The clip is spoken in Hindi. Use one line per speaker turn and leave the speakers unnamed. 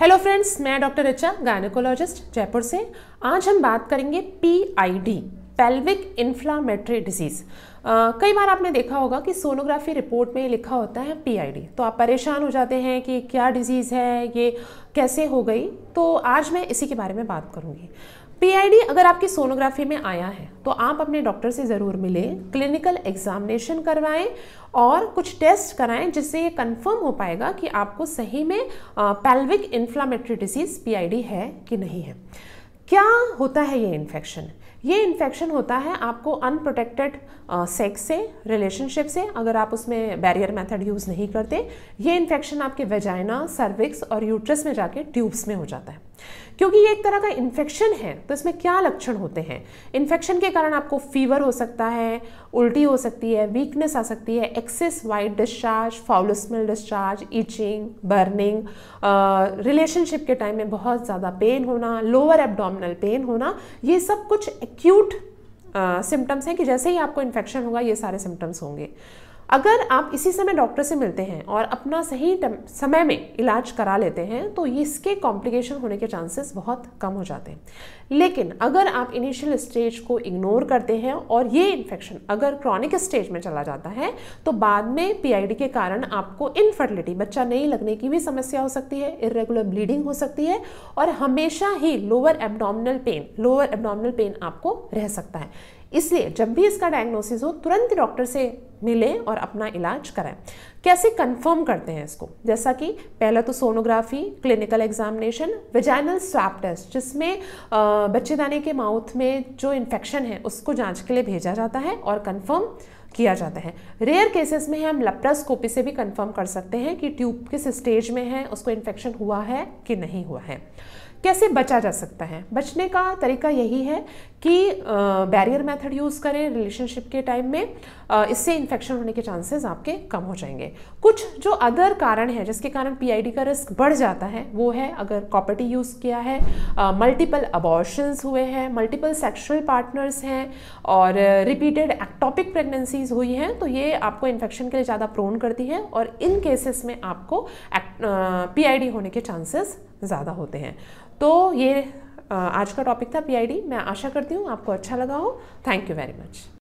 हेलो फ्रेंड्स मैं डॉक्टर रिचा गायनोकोलॉजिस्ट जयपुर से आज हम बात करेंगे पीआईडी पेल्विक इन्फ्लामेटरी डिजीज़ कई बार आपने देखा होगा कि सोनोग्राफी रिपोर्ट में लिखा होता है पीआईडी तो आप परेशान हो जाते हैं कि क्या डिजीज़ है ये कैसे हो गई तो आज मैं इसी के बारे में बात करूँगी पीआईडी अगर आपकी सोनोग्राफी में आया है तो आप अपने डॉक्टर से ज़रूर मिलें क्लिनिकल एग्जामिनेशन करवाएं और कुछ टेस्ट कराएं जिससे ये कंफर्म हो पाएगा कि आपको सही में पैल्विक इन्फ्लामेटरी डिसीज़ पीआईडी है कि नहीं है क्या होता है ये इन्फेक्शन ये इन्फेक्शन होता है आपको अनप्रोटेक्टेड सेक्स से रिलेशनशिप से अगर आप उसमें बैरियर मेथड यूज़ नहीं करते ये इन्फेक्शन आपके वेजाइना सर्विक्स और यूट्रस में जाके ट्यूब्स में हो जाता है क्योंकि ये एक तरह का इन्फेक्शन है तो इसमें क्या लक्षण होते हैं इन्फेक्शन के कारण आपको फीवर हो सकता है उल्टी हो सकती है वीकनेस आ सकती है excess white discharge foul smell discharge itching burning relationship के टाइम में बहुत ज़्यादा पेन होना लोअर एबडोमिनल पेन होना ये सब कुछ एक्यूट सिम्टम्स हैं कि जैसे ही आपको इन्फेक्शन होगा ये सारे सिम्टम्स होंगे अगर आप इसी समय डॉक्टर से मिलते हैं और अपना सही समय में इलाज करा लेते हैं तो इसके कॉम्प्लिकेशन होने के चांसेस बहुत कम हो जाते हैं लेकिन अगर आप इनिशियल स्टेज को इग्नोर करते हैं और ये इन्फेक्शन अगर क्रॉनिक स्टेज में चला जाता है तो बाद में पीआईडी के कारण आपको इनफर्टिलिटी बच्चा नहीं लगने की भी समस्या हो सकती है इरेगुलर ब्लीडिंग हो सकती है और हमेशा ही lower abdominal pain lower abdominal pain आपको रह सकता है इसलिए जब भी इसका डायग्नोसिस हो तुरंत डॉक्टर से मिलें और अपना इलाज कराएं कैसे कंफर्म करते हैं इसको जैसा कि पहला तो sonography clinical examination vaginal swab test जिसमें बच्चेदानी के माउथ में जो इन्फेक्शन है उसको जांच के लिए भेजा जाता है और कंफर्म किया जाता है रेयर केसेस में हम लेप्रोस्कोपी से भी कंफर्म कर सकते हैं कि ट्यूब किस स्टेज में है उसको इन्फेक्शन हुआ है कि नहीं हुआ है कैसे बचा जा सकता है बचने का तरीका यही है कि बैरियर मेथड यूज़ करें रिलेशनशिप के टाइम में आ, इससे इन्फेक्शन होने के चांसेस आपके कम हो जाएंगे कुछ जो अदर कारण है जिसके कारण पीआईडी का रिस्क बढ़ जाता है वो है अगर कॉपर्टी यूज़ किया है मल्टीपल अबॉर्शंस हुए हैं मल्टीपल सेक्शुअल पार्टनर्स हैं और रिपीटेड एक्टॉपिक प्रेगनेंसी डिसीज़ हुई है तो ये आपको इन्फेक्शन के लिए ज़्यादा प्रोन करती है और इन केसेस में आपको पीआईडी होने के चांसेस ज़्यादा होते हैं तो ये आज का टॉपिक था पीआईडी मैं आशा करती हूँ आपको अच्छा लगा हो थैंक यू वेरी मच